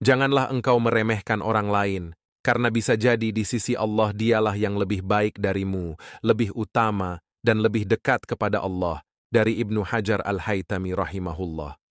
Janganlah engkau meremehkan orang lain, karena bisa jadi di sisi Allah dialah yang lebih baik darimu, lebih utama, dan lebih dekat kepada Allah, dari Ibnu Hajar Al-Haytami rahimahullah.